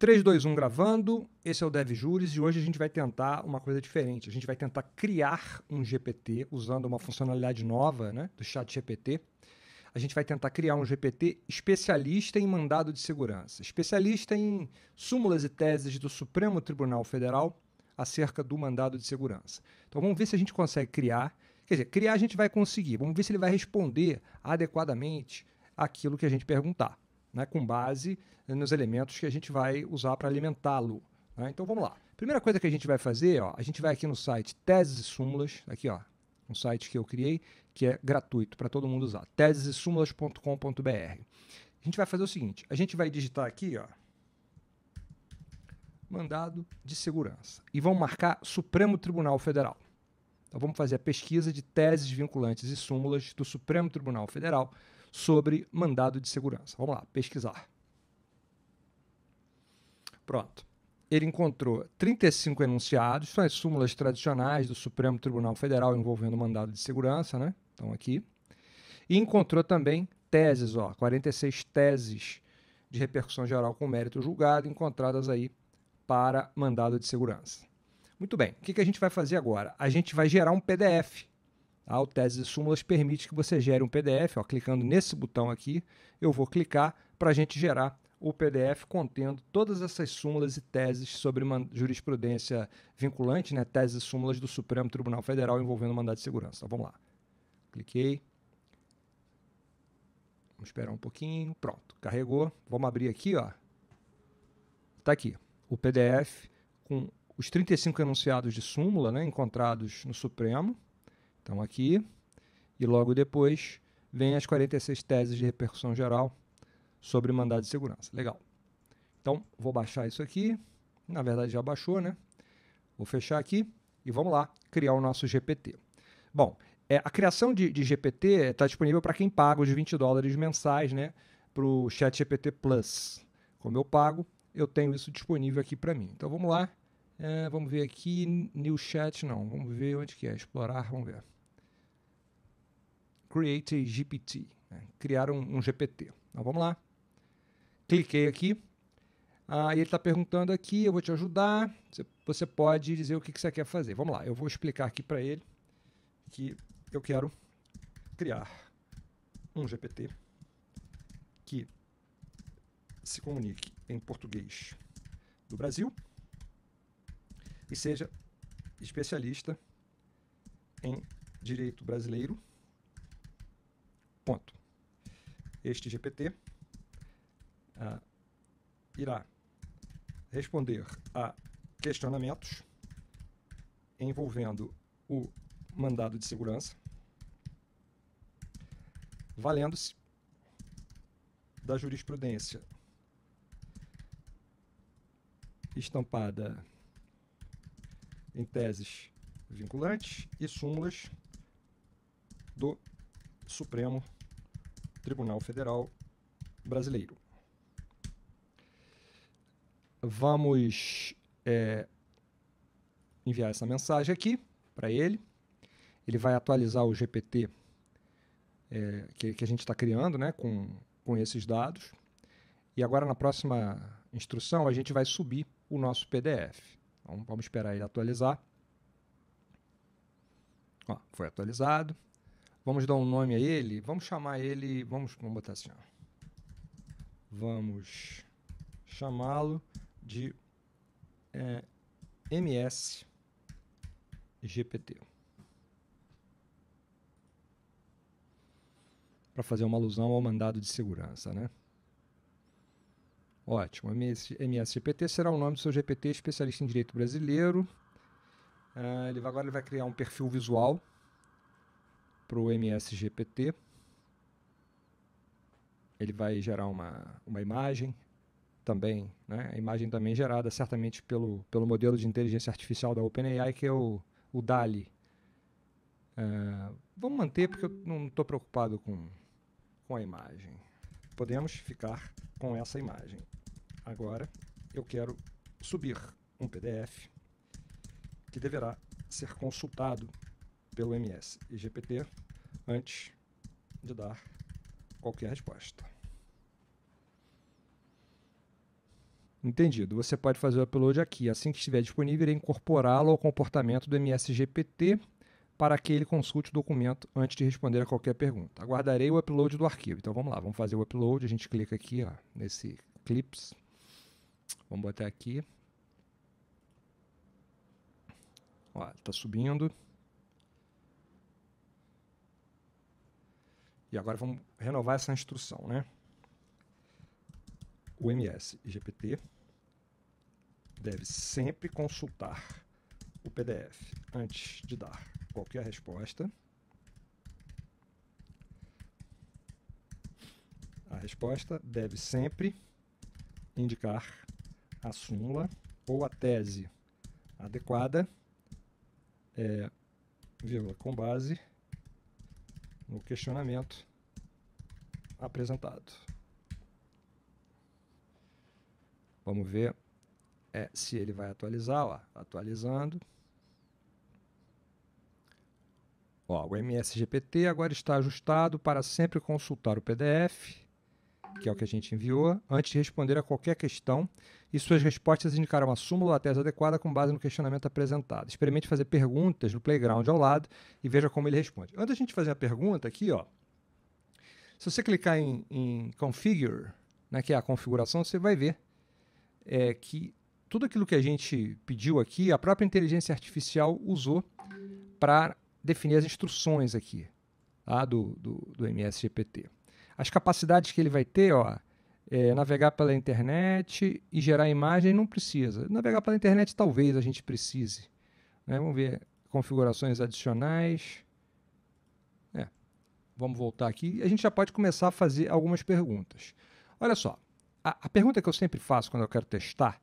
3, 2, 1 gravando. Esse é o Dev Júris e hoje a gente vai tentar uma coisa diferente. A gente vai tentar criar um GPT usando uma funcionalidade nova né, do chat GPT. A gente vai tentar criar um GPT especialista em mandado de segurança, especialista em súmulas e teses do Supremo Tribunal Federal acerca do mandado de segurança. Então vamos ver se a gente consegue criar. Quer dizer, criar a gente vai conseguir. Vamos ver se ele vai responder adequadamente aquilo que a gente perguntar né, com base nos elementos que a gente vai usar para alimentá-lo. Né? Então vamos lá. Primeira coisa que a gente vai fazer, ó, a gente vai aqui no site Teses e Súmulas, aqui ó, um site que eu criei que é gratuito para todo mundo usar, tesesesúmulas.com.br. A gente vai fazer o seguinte, a gente vai digitar aqui, ó, mandado de segurança e vamos marcar Supremo Tribunal Federal. Então vamos fazer a pesquisa de teses vinculantes e súmulas do Supremo Tribunal Federal sobre mandado de segurança. Vamos lá, pesquisar. Pronto. Ele encontrou 35 enunciados, são as súmulas tradicionais do Supremo Tribunal Federal envolvendo mandado de segurança, né? Estão aqui. E encontrou também teses, ó, 46 teses de repercussão geral com mérito julgado, encontradas aí para mandado de segurança. Muito bem, o que, que a gente vai fazer agora? A gente vai gerar um PDF Tá? Tese e Súmulas permite que você gere um PDF. Ó, clicando nesse botão aqui, eu vou clicar para a gente gerar o PDF contendo todas essas súmulas e teses sobre jurisprudência vinculante, né? teses e súmulas do Supremo Tribunal Federal envolvendo mandado de segurança. Então, vamos lá. Cliquei. Vamos esperar um pouquinho. Pronto, carregou. Vamos abrir aqui, ó. Está aqui o PDF com os 35 enunciados de súmula, né, encontrados no Supremo então, aqui, e logo depois vem as 46 teses de repercussão geral sobre mandado de segurança. Legal. Então, vou baixar isso aqui. Na verdade, já baixou, né? Vou fechar aqui e vamos lá criar o nosso GPT. Bom, é, a criação de, de GPT está disponível para quem paga os 20 dólares mensais, né? Para o ChatGPT Plus. Como eu pago, eu tenho isso disponível aqui para mim. Então, vamos lá. É, vamos ver aqui, New Chat, não. Vamos ver onde que é, explorar, vamos ver. Create a GPT, né? criar um, um GPT. Então vamos lá. Cliquei aqui. Ah, ele está perguntando aqui, eu vou te ajudar. Você pode dizer o que, que você quer fazer. Vamos lá, eu vou explicar aqui para ele que eu quero criar um GPT que se comunique em português do Brasil e seja especialista em direito brasileiro Ponto. Este GPT uh, ah, irá responder a questionamentos envolvendo o mandado de segurança, valendo-se da jurisprudência estampada em teses vinculantes e súmulas do Supremo Tribunal Federal Brasileiro. Vamos é, enviar essa mensagem aqui para ele. Ele vai atualizar o GPT é, que, que, a gente está criando né, com, com esses dados. E agora, na próxima instrução, a gente vai subir o nosso PDF. Então, vamos esperar ele atualizar. Ó, foi atualizado. Vamos dar um nome a ele? Vamos chamar ele. Vamos, vamos botar assim. Ó. Vamos chamá-lo de é, MS GPT. Para fazer uma alusão ao mandado de segurança, né? Ótimo. MSGPT será o nome do seu GPT especialista em direito brasileiro. Uh, ele vai, agora ele vai criar um perfil visual para o MSGPT. Ele vai gerar uma, uma imagem também, né? a imagem também gerada certamente pelo, pelo modelo de inteligência artificial da OpenAI, que é o, o DALI. Uh, vamos manter porque eu não estou preocupado com, com a imagem. Podemos ficar com essa imagem. Agora eu quero subir um PDF que deverá ser consultado pelo MS e GPT antes de dar qualquer resposta. Entendido. Você pode fazer o upload aqui. Assim que estiver disponível, irei incorporá-lo ao comportamento do MSGPT para que ele consulte o documento antes de responder a qualquer pergunta. Aguardarei o upload do arquivo. Então vamos lá, vamos fazer o upload. A gente clica aqui ó, nesse clips. Vamos botar aqui. Está subindo. E agora vamos renovar essa instrução, né? O MS GPT deve sempre consultar o PDF antes de dar qualquer resposta. A resposta deve sempre indicar a súmula ou a tese adequada, é, vírgula, com base no questionamento apresentado. Vamos ver é, se ele vai atualizar. Ó, atualizando. Ó, o MSGPT agora está ajustado para sempre consultar o PDF, que é o que a gente enviou, antes de responder a qualquer questão e suas respostas indicaram uma súmula ou tese adequada com base no questionamento apresentado. Experimente fazer perguntas no playground ao lado e veja como ele responde. Antes da gente fazer a pergunta aqui, ó, se você clicar em, em Configure, né, que é a configuração, você vai ver é, que tudo aquilo que a gente pediu aqui, a própria inteligência artificial usou para definir as instruções aqui tá, do, do, do MSGPT. As capacidades que ele vai ter, ó, é, navegar pela internet e gerar imagem não precisa. Navegar pela internet talvez a gente precise. Né? Vamos ver configurações adicionais. É, vamos voltar aqui. e A gente já pode começar a fazer algumas perguntas. Olha só, a, a pergunta que eu sempre faço quando eu quero testar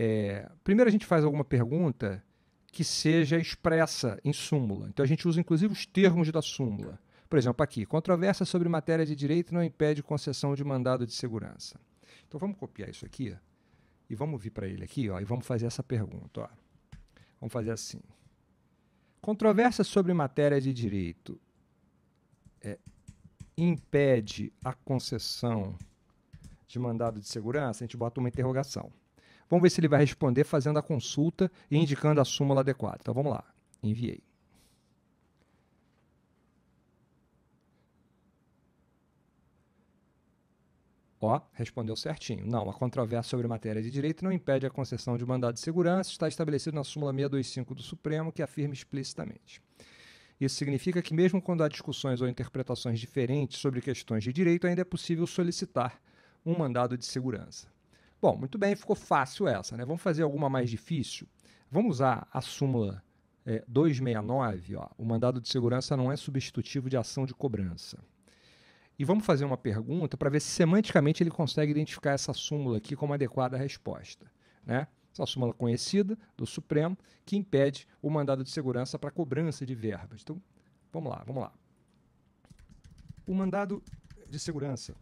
é, primeiro a gente faz alguma pergunta que seja expressa em súmula. Então a gente usa inclusive os termos da súmula. Por exemplo, aqui, controvérsia sobre matéria de direito não impede concessão de mandado de segurança. Então vamos copiar isso aqui e vamos vir para ele aqui ó, e vamos fazer essa pergunta. Ó. Vamos fazer assim. Controvérsia sobre matéria de direito é, impede a concessão de mandado de segurança? A gente bota uma interrogação. Vamos ver se ele vai responder fazendo a consulta e indicando a súmula adequada. Então vamos lá. Enviei. Ó, respondeu certinho. Não, a controvérsia sobre matéria de direito não impede a concessão de mandado de segurança, está estabelecido na súmula 625 do Supremo, que afirma explicitamente. Isso significa que, mesmo quando há discussões ou interpretações diferentes sobre questões de direito, ainda é possível solicitar um mandado de segurança. Bom, muito bem, ficou fácil essa, né? Vamos fazer alguma mais difícil? Vamos usar a súmula é, 269, ó. O mandado de segurança não é substitutivo de ação de cobrança. E vamos fazer uma pergunta para ver se semanticamente ele consegue identificar essa súmula aqui como adequada resposta. Né? Essa súmula conhecida do Supremo que impede o mandado de segurança para cobrança de verbas. Então, vamos lá, vamos lá. O mandado de segurança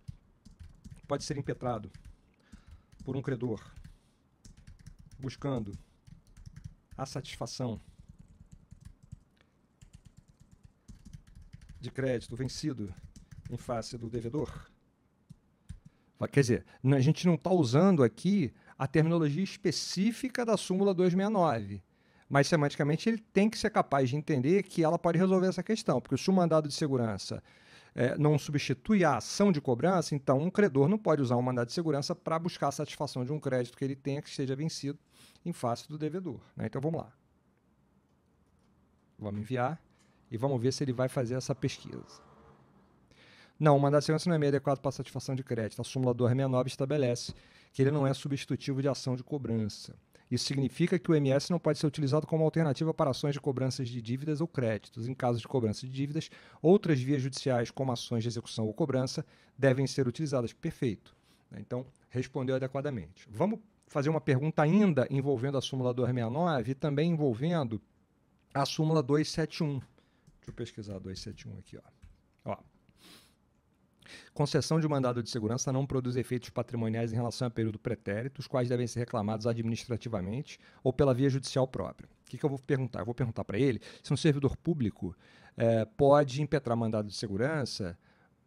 pode ser impetrado por um credor buscando a satisfação de crédito vencido em face do devedor? Quer dizer, a gente não está usando aqui a terminologia específica da súmula 269. Mas semanticamente ele tem que ser capaz de entender que ela pode resolver essa questão, porque se o mandado de segurança é, não substitui a ação de cobrança, então um credor não pode usar um mandado de segurança para buscar a satisfação de um crédito que ele tenha que esteja vencido em face do devedor. Né? Então vamos lá. Vamos enviar e vamos ver se ele vai fazer essa pesquisa. Não, o mandado de segurança não é meio adequado para satisfação de crédito. A súmula 269 estabelece que ele não é substitutivo de ação de cobrança. Isso significa que o MS não pode ser utilizado como alternativa para ações de cobranças de dívidas ou créditos. Em caso de cobrança de dívidas, outras vias judiciais, como ações de execução ou cobrança, devem ser utilizadas. Perfeito. Então, respondeu adequadamente. Vamos fazer uma pergunta ainda envolvendo a súmula 269 e também envolvendo a súmula 271. Deixa eu pesquisar a 271 aqui. Ó. ó. Concessão de mandado de segurança não produz efeitos patrimoniais em relação a período pretérito, os quais devem ser reclamados administrativamente ou pela via judicial própria. O que, que eu vou perguntar? Eu vou perguntar para ele se um servidor público é, pode impetrar mandado de segurança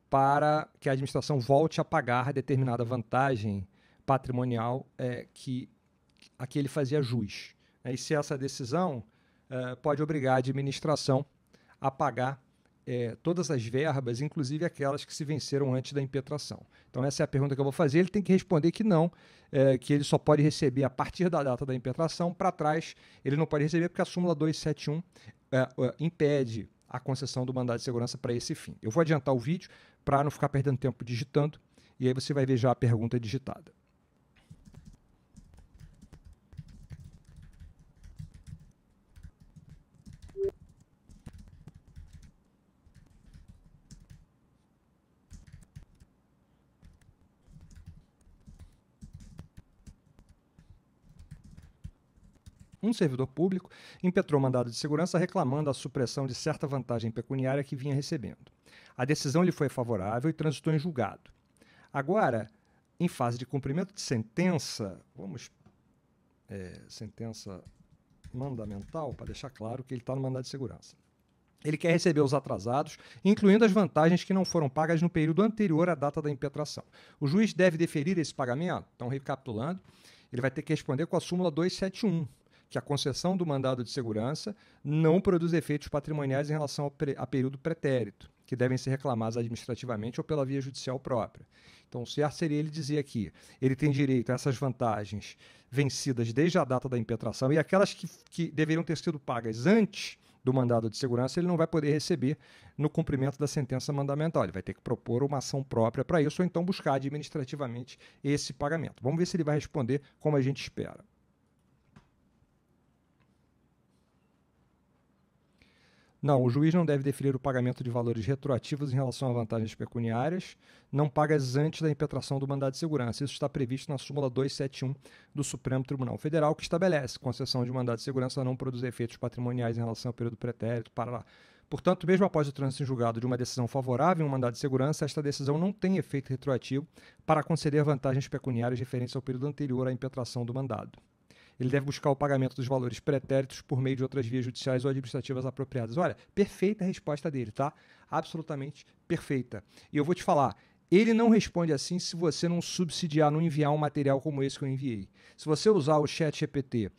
para que a administração volte a pagar determinada vantagem patrimonial é, que a que ele fazia jus. Né? E se essa decisão é, pode obrigar a administração a pagar é, todas as verbas, inclusive aquelas que se venceram antes da impetração. Então, essa é a pergunta que eu vou fazer. Ele tem que responder que não, é, que ele só pode receber a partir da data da impetração, para trás ele não pode receber, porque a súmula 271 é, é, impede a concessão do mandado de segurança para esse fim. Eu vou adiantar o vídeo para não ficar perdendo tempo digitando, e aí você vai ver já a pergunta digitada. Um servidor público impetrou mandado de segurança reclamando a supressão de certa vantagem pecuniária que vinha recebendo. A decisão lhe foi favorável e transitou em julgado. Agora, em fase de cumprimento de sentença, vamos. É, sentença mandamental, para deixar claro que ele está no mandado de segurança. Ele quer receber os atrasados, incluindo as vantagens que não foram pagas no período anterior à data da impetração. O juiz deve deferir esse pagamento? Então, recapitulando, ele vai ter que responder com a súmula 271, que a concessão do mandado de segurança não produz efeitos patrimoniais em relação ao a período pretérito, que devem ser reclamados administrativamente ou pela via judicial própria. Então, o certo seria ele dizer aqui: ele tem direito a essas vantagens vencidas desde a data da impetração e aquelas que, que deveriam ter sido pagas antes do mandado de segurança, ele não vai poder receber no cumprimento da sentença mandamental. Ele vai ter que propor uma ação própria para isso ou então buscar administrativamente esse pagamento. Vamos ver se ele vai responder como a gente espera. Não, o juiz não deve definir o pagamento de valores retroativos em relação a vantagens pecuniárias, não pagas antes da impetração do mandado de segurança. Isso está previsto na súmula 271 do Supremo Tribunal Federal, que estabelece concessão de mandado de segurança não produz efeitos patrimoniais em relação ao período pretérito, para lá. Portanto, mesmo após o trânsito em julgado de uma decisão favorável em um mandado de segurança, esta decisão não tem efeito retroativo para conceder vantagens pecuniárias referentes ao período anterior à impetração do mandado ele deve buscar o pagamento dos valores pretéritos por meio de outras vias judiciais ou administrativas apropriadas. Olha, perfeita a resposta dele, tá? Absolutamente perfeita. E eu vou te falar, ele não responde assim se você não subsidiar, não enviar um material como esse que eu enviei. Se você usar o chat GPT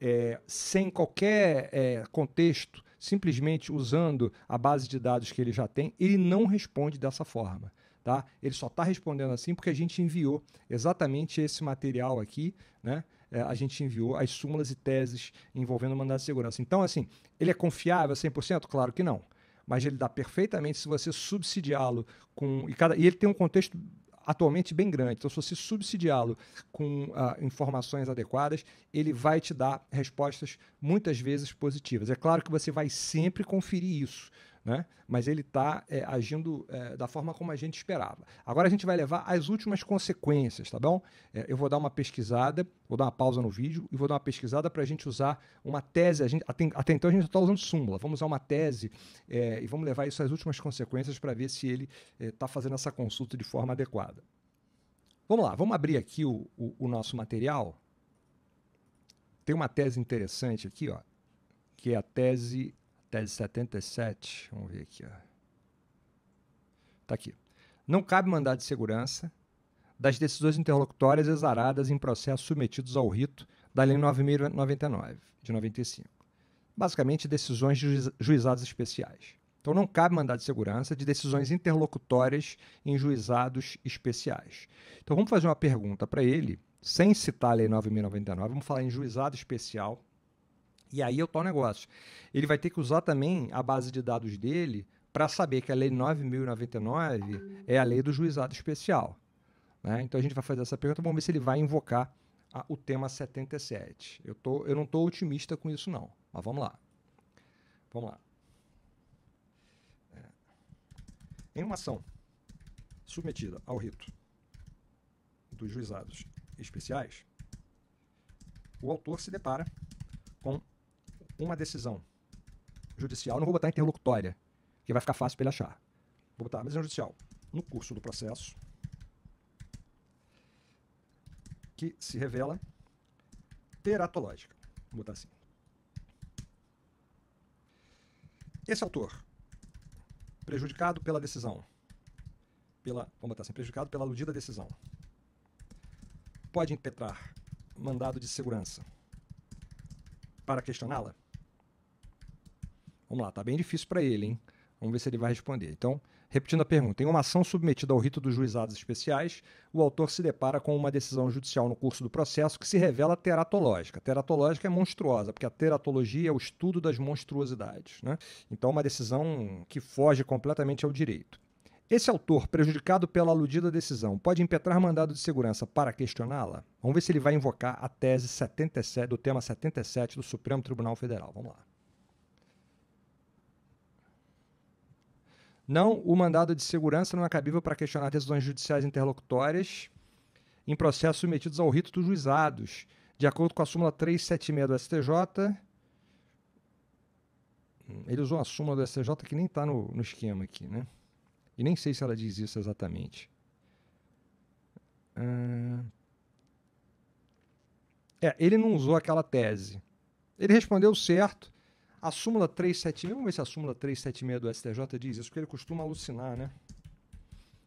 é, sem qualquer é, contexto, simplesmente usando a base de dados que ele já tem, ele não responde dessa forma. Tá? Ele só está respondendo assim porque a gente enviou exatamente esse material aqui, né? É, a gente enviou as súmulas e teses envolvendo o mandato de segurança. Então, assim, ele é confiável 100%? Claro que não. Mas ele dá perfeitamente se você subsidiá-lo com. E, cada, e ele tem um contexto atualmente bem grande. Então, se você subsidiá-lo com uh, informações adequadas, ele vai te dar respostas muitas vezes positivas. É claro que você vai sempre conferir isso né? mas ele está é, agindo é, da forma como a gente esperava. Agora a gente vai levar as últimas consequências, tá bom? É, eu vou dar uma pesquisada, vou dar uma pausa no vídeo e vou dar uma pesquisada para a gente usar uma tese. A gente, até, até então a gente está usando súmula, vamos usar uma tese é, e vamos levar isso às últimas consequências para ver se ele está é, fazendo essa consulta de forma adequada. Vamos lá, vamos abrir aqui o, o, o nosso material. Tem uma tese interessante aqui, ó, que é a tese tese 77, vamos ver aqui. Está aqui. Não cabe mandado de segurança das decisões interlocutórias exaradas em processos submetidos ao rito da Lei 9.099, de 95. Basicamente, decisões de juizados especiais. Então, não cabe mandado de segurança de decisões interlocutórias em juizados especiais. Então, vamos fazer uma pergunta para ele, sem citar a Lei 9.099, vamos falar em juizado especial e aí é o tal negócio. Ele vai ter que usar também a base de dados dele para saber que a Lei 9.099 é a lei do juizado especial. Né? Então a gente vai fazer essa pergunta, vamos ver se ele vai invocar a, o tema 77. Eu, tô, eu não estou otimista com isso, não. Mas vamos lá. Vamos lá. É. Em uma ação submetida ao rito dos juizados especiais, o autor se depara com uma decisão judicial, não vou botar interlocutória, que vai ficar fácil para ele achar. Vou botar decisão judicial no curso do processo que se revela teratológica. Vou botar assim. Esse autor, prejudicado pela decisão, pela, vamos botar assim, prejudicado pela aludida decisão, pode impetrar mandado de segurança para questioná-la? Vamos lá, tá bem difícil para ele, hein? Vamos ver se ele vai responder. Então, repetindo a pergunta: em uma ação submetida ao rito dos juizados especiais, o autor se depara com uma decisão judicial no curso do processo que se revela teratológica. Teratológica é monstruosa, porque a teratologia é o estudo das monstruosidades. Né? Então, é uma decisão que foge completamente ao direito. Esse autor, prejudicado pela aludida decisão, pode impetrar mandado de segurança para questioná-la? Vamos ver se ele vai invocar a tese 77 do tema 77 do Supremo Tribunal Federal. Vamos lá. Não, o mandado de segurança não é cabível para questionar decisões judiciais interlocutórias em processos submetidos ao rito dos juizados. De acordo com a súmula 376 do STJ, hum, ele usou a súmula do STJ que nem está no, no esquema aqui, né? E nem sei se ela diz isso exatamente. Ah, é, ele não usou aquela tese. Ele respondeu certo, a súmula 376, vamos ver se a súmula 376 do STJ diz isso, porque ele costuma alucinar, né?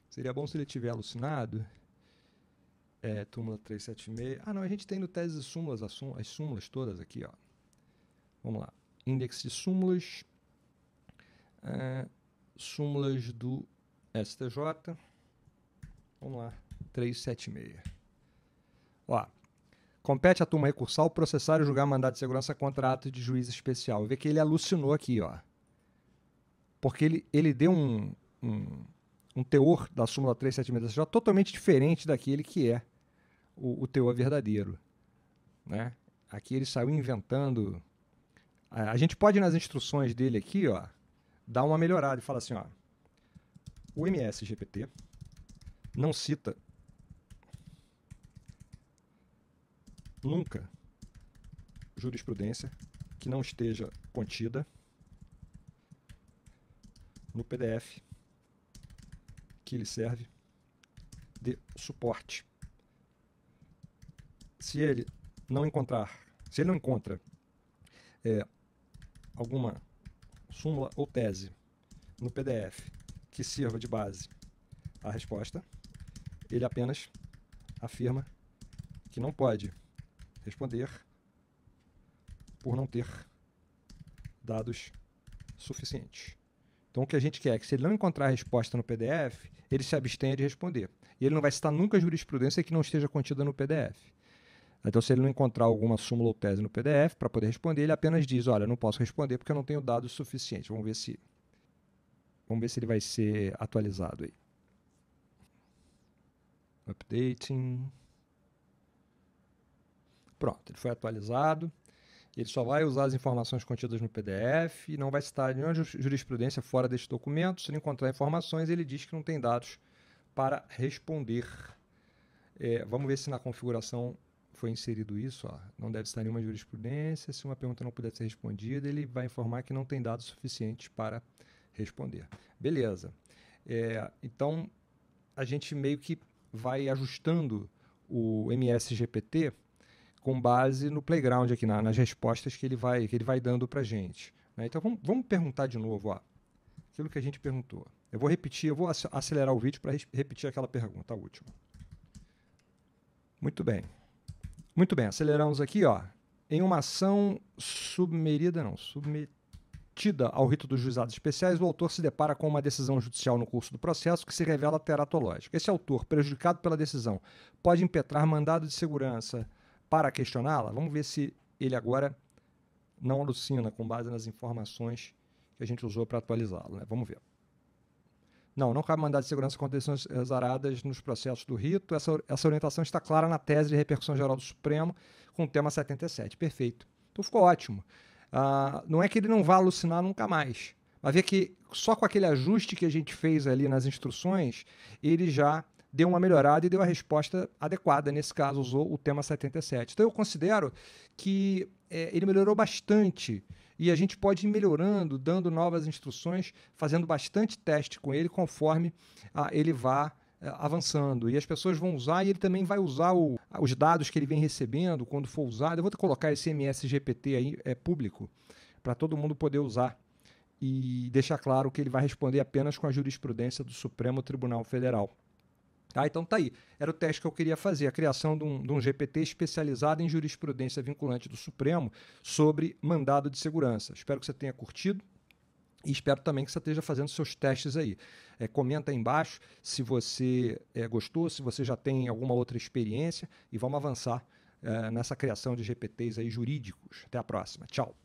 Seria bom se ele tiver alucinado. É, túmula 376. Ah, não, a gente tem no tese de súmulas as, súmulas, as súmulas todas aqui, ó. Vamos lá. Índice de súmulas. É, súmulas do STJ. Vamos lá. 376. Ó, Compete à turma recursal processar e julgar mandado de segurança contra ato de juiz especial. Vê que ele alucinou aqui, ó. Porque ele, ele deu um, um, um teor da súmula 376 da totalmente diferente daquele que é o, o teor verdadeiro. Né? Aqui ele saiu inventando. A, a gente pode, nas instruções dele aqui, ó, dar uma melhorada e falar assim, ó. O MSGPT não cita nunca jurisprudência que não esteja contida no PDF que lhe serve de suporte. Se ele não encontrar, se ele não encontra é, alguma súmula ou tese no PDF que sirva de base à resposta, ele apenas afirma que não pode responder por não ter dados suficientes. Então, o que a gente quer é que, se ele não encontrar a resposta no PDF, ele se abstenha de responder. E ele não vai citar nunca jurisprudência que não esteja contida no PDF. Então, se ele não encontrar alguma súmula ou tese no PDF para poder responder, ele apenas diz: Olha, não posso responder porque eu não tenho dados suficientes. Vamos ver se, vamos ver se ele vai ser atualizado aí. Updating. Pronto, ele foi atualizado. Ele só vai usar as informações contidas no PDF e não vai citar nenhuma jurisprudência fora deste documento. Se ele encontrar informações, ele diz que não tem dados para responder. É, vamos ver se na configuração foi inserido isso. Ó. Não deve estar nenhuma jurisprudência. Se uma pergunta não puder ser respondida, ele vai informar que não tem dados suficientes para responder. Beleza. É, então, a gente meio que vai ajustando o MSGPT com base no playground aqui, na, nas respostas que ele vai, que ele vai dando para a gente. Né? Então vamos, vamos, perguntar de novo ó, aquilo que a gente perguntou. Eu vou repetir, eu vou acelerar o vídeo para repetir aquela pergunta, a última. Muito bem. Muito bem, aceleramos aqui, ó. Em uma ação submerida, não, submetida ao rito dos juizados especiais, o autor se depara com uma decisão judicial no curso do processo que se revela teratológica. Esse autor, prejudicado pela decisão, pode impetrar mandado de segurança, para questioná-la? Vamos ver se ele agora não alucina com base nas informações que a gente usou para atualizá-lo. Né? Vamos ver. Não, não cabe mandar de segurança contra decisões aradas nos processos do rito. Essa, essa orientação está clara na tese de repercussão geral do Supremo com o tema 77. Perfeito. Então ficou ótimo. Ah, não é que ele não vá alucinar nunca mais, mas vê que só com aquele ajuste que a gente fez ali nas instruções, ele já deu uma melhorada e deu a resposta adequada. Nesse caso, usou o tema 77. Então, eu considero que é, ele melhorou bastante e a gente pode ir melhorando, dando novas instruções, fazendo bastante teste com ele conforme ah, ele vá é, avançando. E as pessoas vão usar e ele também vai usar o, os dados que ele vem recebendo quando for usado. Eu vou colocar esse MS GPT aí, é público, para todo mundo poder usar. E deixar claro que ele vai responder apenas com a jurisprudência do Supremo Tribunal Federal. Tá, então tá aí. Era o teste que eu queria fazer, a criação de um, de um, GPT especializado em jurisprudência vinculante do Supremo sobre mandado de segurança. Espero que você tenha curtido e espero também que você esteja fazendo seus testes aí. É, comenta aí embaixo se você é, gostou, se você já tem alguma outra experiência e vamos avançar é, nessa criação de GPTs aí jurídicos. Até a próxima. Tchau.